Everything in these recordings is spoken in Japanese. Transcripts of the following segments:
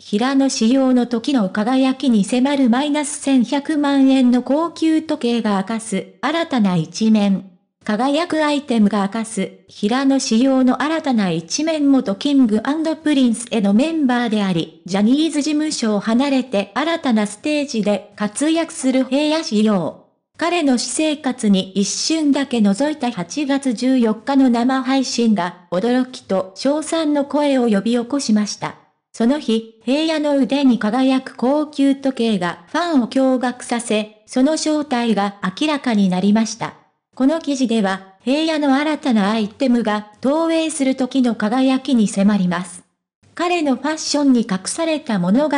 平野仕様の時の輝きに迫るマイナス1100万円の高級時計が明かす新たな一面。輝くアイテムが明かす平野仕様の新たな一面元キングプリンスへのメンバーであり、ジャニーズ事務所を離れて新たなステージで活躍する平野仕様。彼の私生活に一瞬だけ覗いた8月14日の生配信が驚きと称賛の声を呼び起こしました。その日、平野の腕に輝く高級時計がファンを驚愕させ、その正体が明らかになりました。この記事では、平野の新たなアイテムが投影する時の輝きに迫ります。彼のファッションに隠された物語、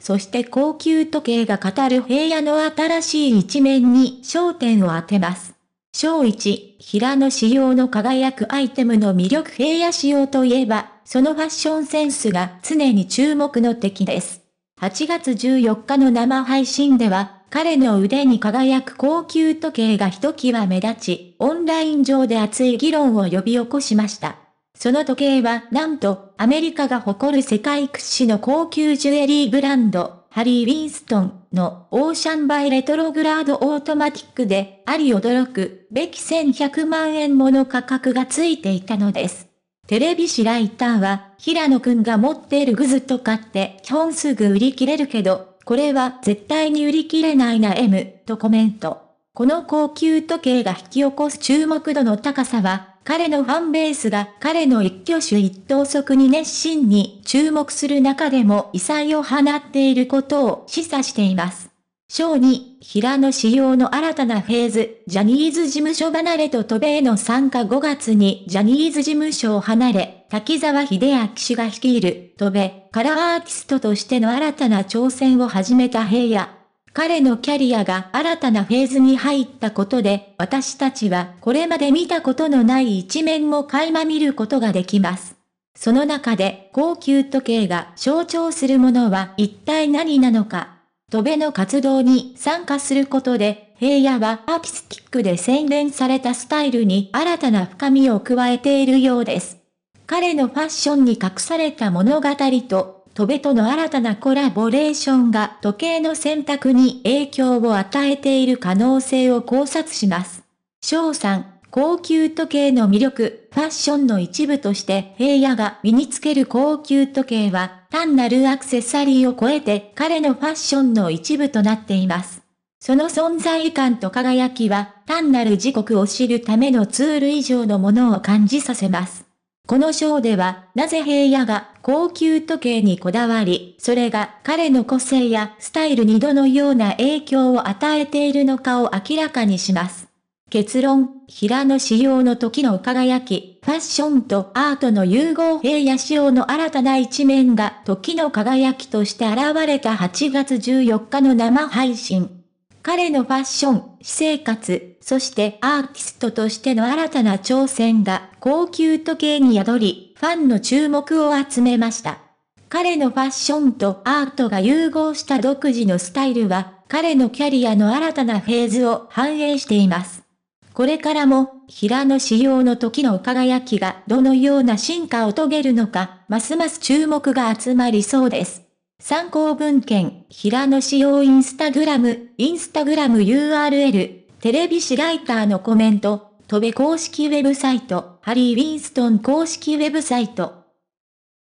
そして高級時計が語る平野の新しい一面に焦点を当てます。小1、平野仕様の輝くアイテムの魅力平野仕様といえば、そのファッションセンスが常に注目の敵です。8月14日の生配信では、彼の腕に輝く高級時計がひときわ目立ち、オンライン上で熱い議論を呼び起こしました。その時計は、なんと、アメリカが誇る世界屈指の高級ジュエリーブランド、ハリー・ウィンストンのオーシャンバイレトログラードオートマティックであり驚くべき1100万円もの価格がついていたのです。テレビ誌ライターは、平野くんが持っているグズとかって、基本すぐ売り切れるけど、これは絶対に売り切れないな M、とコメント。この高級時計が引き起こす注目度の高さは、彼のファンベースが彼の一挙手一投足に熱心に注目する中でも異彩を放っていることを示唆しています。章に、平野仕様の新たなフェーズ、ジャニーズ事務所離れと渡米の参加5月にジャニーズ事務所を離れ、滝沢秀明氏が率いる、渡米、カラーアーティストとしての新たな挑戦を始めた平野。彼のキャリアが新たなフェーズに入ったことで、私たちはこれまで見たことのない一面を垣間見ることができます。その中で高級時計が象徴するものは一体何なのか。トベの活動に参加することで、平野はアーティスティックで洗練されたスタイルに新たな深みを加えているようです。彼のファッションに隠された物語と戸部との新たなコラボレーションが時計の選択に影響を与えている可能性を考察します。翔さん、高級時計の魅力、ファッションの一部として平野が身につける高級時計は単なるアクセサリーを超えて彼のファッションの一部となっています。その存在感と輝きは単なる時刻を知るためのツール以上のものを感じさせます。この章では、なぜ平野が高級時計にこだわり、それが彼の個性やスタイルにどのような影響を与えているのかを明らかにします。結論、平野仕様の時の輝き、ファッションとアートの融合平野仕様の新たな一面が時の輝きとして現れた8月14日の生配信。彼のファッション、私生活、そしてアーティストとしての新たな挑戦が高級時計に宿り、ファンの注目を集めました。彼のファッションとアートが融合した独自のスタイルは、彼のキャリアの新たなフェーズを反映しています。これからも、平野仕様の時の輝きがどのような進化を遂げるのか、ますます注目が集まりそうです。参考文献、平野仕様インスタグラム、インスタグラム URL、テレビ誌ライターのコメント、戸部公式ウェブサイト、ハリー・ウィンストン公式ウェブサイト、